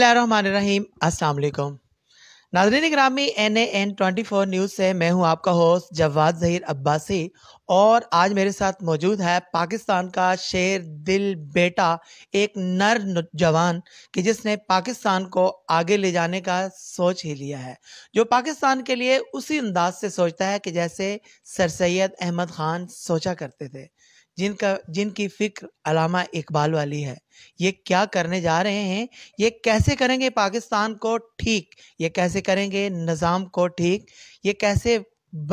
बिस्मिल्लाम अस्सलाम नाजरीन ग्राम N A N twenty four news से मैं हूं आपका होस्ट जवाद जहीर अब्बासी और आज मेरे साथ मौजूद है पाकिस्तान का शेर दिल बेटा एक नर जवान कि जिसने पाकिस्तान को आगे ले जाने का सोच ही लिया है जो पाकिस्तान के लिए उसी अंदाज से सोचता है कि जैसे सर सैद अहमद खान सोचा करते थे जिनका जिनकी फ़िक्र अलामा इकबाल वाली है ये क्या करने जा रहे हैं ये कैसे करेंगे पाकिस्तान को ठीक ये कैसे करेंगे निज़ाम को ठीक ये कैसे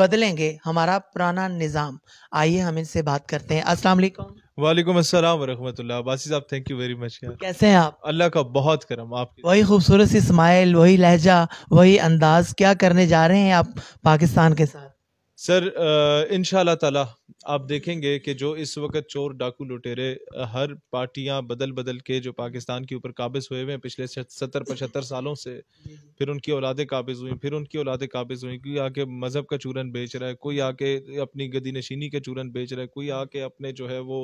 बदलेंगे हमारा पुराना निज़ाम आइए हम इनसे बात करते हैं अस्सलाम वालेकुम वालेकुम अस्सलाम वरहमतुल्लाह बासी साहब थैंक यू वेरी मच यार कैसे हैं आप अल्लाह का बहुत करम आप वही खूबसूरत सी स्माइल वही लहजा वही अंदाज क्या करने जा रहे हैं आप पाकिस्तान के साथ सर इन ताला आप देखेंगे कि जो इस वक्त चोर डाकू लुटेरे हर पार्टियां बदल बदल के जो पाकिस्तान के ऊपर काबिज हुए हुए हैं पिछले सत्तर पचहत्तर सालों से फिर उनकी औलादें काबिज हुई फिर उनकी औलादें काबिज हुई कोई आके मज़हब का चूरन बेच रहा है कोई आके अपनी गदी नशीनी का चूरन बेच रहा है कोई आके अपने जो है वो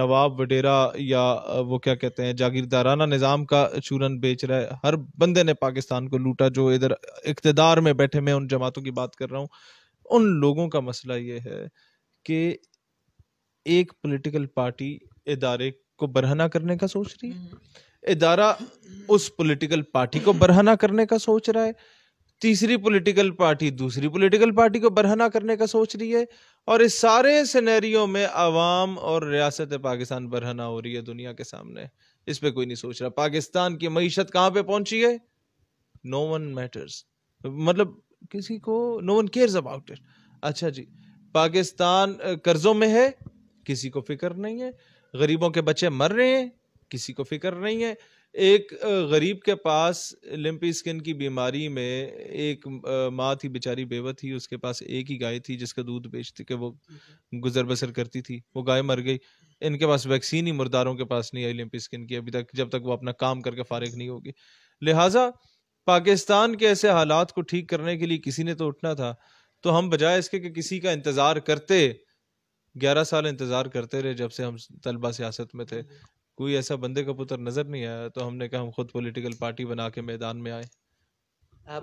नवाब वडेरा या वो क्या कहते हैं जागीरदाराना निज़ाम का चूरन बेच रहा है हर बंदे ने पाकिस्तान को लूटा जो इधर इकतदार में बैठे मैं उन जमातों की बात कर रहा हूँ उन लोगों का मसला ये है कि एक पॉलिटिकल पार्टी इदारे को बरहना करने का सोच रही है हम्म। इदारा उस पॉलिटिकल पार्टी को बरहना करने का सोच रहा है तीसरी पॉलिटिकल पार्टी दूसरी पॉलिटिकल पार्टी को बरहना करने का सोच रही है और इस सारे सिनेरियो में आवाम और रियासत पाकिस्तान बरहना हो रही है दुनिया के सामने इस पर कोई नहीं सोच रहा पाकिस्तान की मीशत कहाँ पे पहुंची है नो वन मैटर्स मतलब किसी को no one cares about it अच्छा जी पाकिस्तान कर्जों में है किसी को फिक्र नहीं है गरीबों के बच्चे मर रहे हैं किसी को फिक्र नहीं है एक गरीब के पास लिम्पी स्किन की बीमारी में एक माँ थी बेचारी बेवा थी उसके पास एक ही गाय थी जिसका दूध बेचती के वो गुजर बसर करती थी वो गाय मर गई इनके पास वैक्सीन ही मुर्दारों के पास नहीं आई लिम्पी स्किन की अभी तक जब तक वो अपना काम करके फारिग नहीं होगी लिहाजा पाकिस्तान के ऐसे हालात को ठीक करने के लिए किसी ने तो उठना था तो हम बजाय इसके कि किसी का इंतज़ार करते ग्यारह साल इंतज़ार करते रहे जब से हम तलबा सियासत में थे कोई ऐसा बंदे का पुत्र नज़र नहीं आया तो हमने कहा हम खुद पॉलिटिकल पार्टी बना के मैदान में आए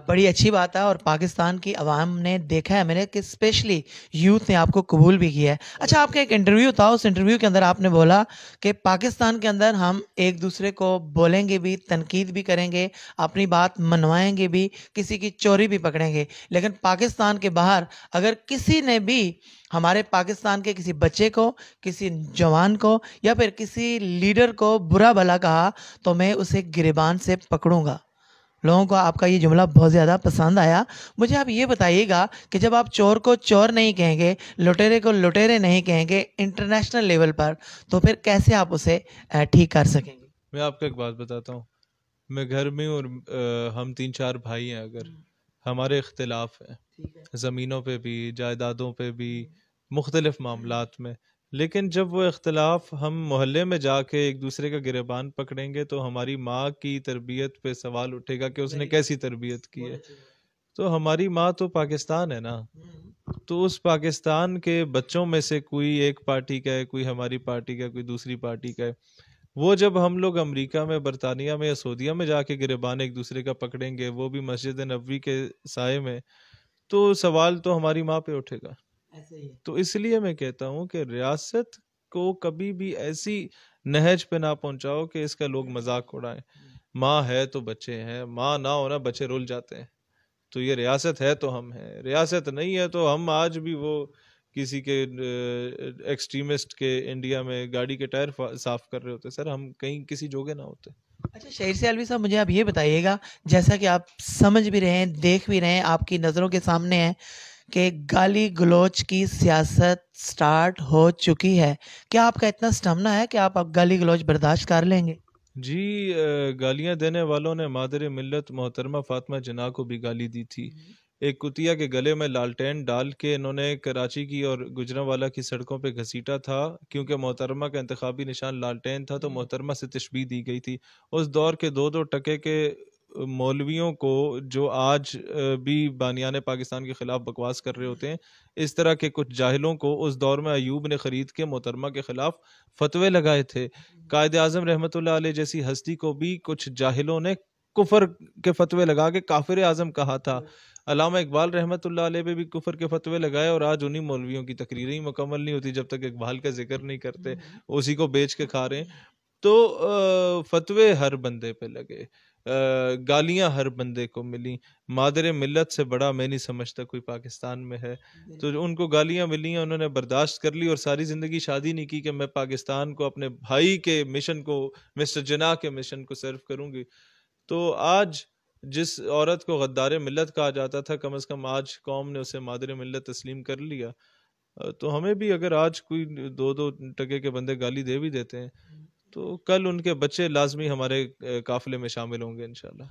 बड़ी अच्छी बात है और पाकिस्तान की आवाम ने देखा है मैंने कि स्पेशली यूथ ने आपको कबूल भी किया है अच्छा आपका एक इंटरव्यू था उस इंटरव्यू के अंदर आपने बोला कि पाकिस्तान के अंदर हम एक दूसरे को बोलेंगे भी तनकीद भी करेंगे अपनी बात मनवाएंगे भी किसी की चोरी भी पकड़ेंगे लेकिन पाकिस्तान के बाहर अगर किसी ने भी हमारे पाकिस्तान के किसी बच्चे को किसी जवान को या फिर किसी लीडर को बुरा भला कहा तो मैं उसे गिरबान से पकड़ूँगा लोगों को आपका ये जुमला बहुत ज़्यादा पसंद आया मुझे आप ये बताइएगा कि जब आप चोर को चोर नहीं कहेंगे लुटेरे को लुटेरे नहीं कहेंगे इंटरनेशनल लेवल पर तो फिर कैसे आप उसे ठीक कर सकेंगे मैं आपको एक बात बताता हूँ मैं घर में और आ, हम तीन चार भाई हैं अगर हम्म। हमारे इख्तलाफ हैं ज़मीनों पे भी जायदादों पे भी मुख्तलिफ मामला में लेकिन जब वो इख्तलाफ हम मोहल्ले में जाके एक दूसरे का गिरबान पकड़ेंगे तो हमारी माँ की तरबियत पे सवाल उठेगा कि उसने कैसी तरबियत की है तो हमारी माँ तो पाकिस्तान है ना हम्म। तो उस पाकिस्तान के बच्चों में से कोई एक पार्टी का है कोई हमारी पार्टी का कोई दूसरी पार्टी का है वो जब हम लोग अमेरिका में बरतानिया में या सऊदिया में जाके गिरबान एक दूसरे का पकड़ेंगे वो भी मस्जिद नबी के साय में तो सवाल तो हमारी माँ पे उठेगा तो इसलिए मैं कहता हूँ कि रियासत को कभी भी ऐसी नहज पे ना पहुंचाओ कि इसका लोग मजाक उड़ाए माँ है तो बच्चे हैं माँ ना होना बच्चे रुल जाते हैं तो ये रियासत है तो हम हैं रियासत नहीं है तो हम आज भी वो किसी के एक्सट्रीमिस्ट के इंडिया में गाड़ी के टायर साफ कर रहे होते सर हम कहीं किसी जोगे ना होते अच्छा शहर से अलवी साहब मुझे आप ये बताइएगा जैसा कि आप समझ भी रहे हैं देख भी रहे हैं आपकी नज़रों के सामने है कि गाली गलोच की सियासत स्टार्ट हो चुकी है क्या आपका इतना स्टमना है कि आप अब गाली गलोच बर्दाश्त कर लेंगे जी गालियां देने वालों ने मादर मिलत मोहतरमा फातमा जना को भी गाली दी थी हम्म। एक कुतिया के गले में लालटेन डाल के इन्होंने कराची की और गुजरावाला की सड़कों पे घसीटा था क्योंकि मोहतरमा का इंतबी निशान लालटेन था तो हम्म। मोहतरमा से तशबी दी गई थी उस दौर के दो दो टके के मौलवियों को जो आज भी बानियान पाकिस्तान के ख़िलाफ़ बकवास कर रहे होते हैं इस तरह के कुछ जाहिलों को उस दौर में अयूब ने ख़रीद के मोहतरमा के ख़िलाफ़ फतवे लगाए थे कायद आजम रहमत जैसी हस्ती को भी कुछ जाहिलों ने कुफर के फतवे लगा के काफिर आज़म कहा था अलामा इकबाल रहमत पे भी कुफर के फतवे लगाए और आज उन्हीं मौलवियों की तकरीरें ही मुकम्मल नहीं होती जब तक इकबाल का जिक्र नहीं करते हम्म। उसी को बेच के खा रहे हैं तो फतवे हर बंदे पे लगे गालियां हर बंदे को मिली मादर मिलत से बड़ा मैं नहीं समझता कोई पाकिस्तान में है तो उनको गालियां मिली हैं उन्होंने बर्दाश्त कर ली और सारी ज़िंदगी शादी नहीं की कि मैं पाकिस्तान को अपने भाई के मिशन को मिस्टर जना के मिशन को सर्व करूँगी तो आज जिस औरत को गद्दार मिलत कहा जाता था कम अज़ कम आज कौम ने उसे मादर मिलत तस्लीम कर लिया तो हमें भी अगर आज कोई दो दो टके के बंदे गाली दे भी देते हैं तो कल उनके बच्चे लाजमी हमारे काफिले में शामिल होंगे इनशाला